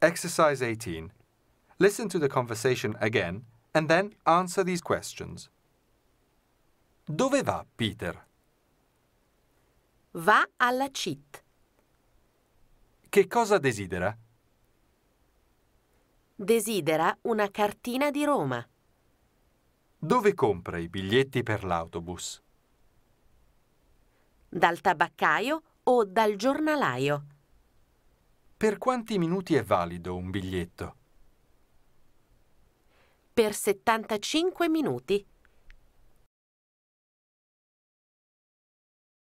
Exercise 18. Listen to the conversation again and then answer these questions. Dove va Peter? Va alla CIT. Che cosa desidera? Desidera una cartina di Roma. Dove compra i biglietti per l'autobus? Dal tabaccaio o dal giornalaio? Per quanti minuti è valido un biglietto? Per 75 minuti.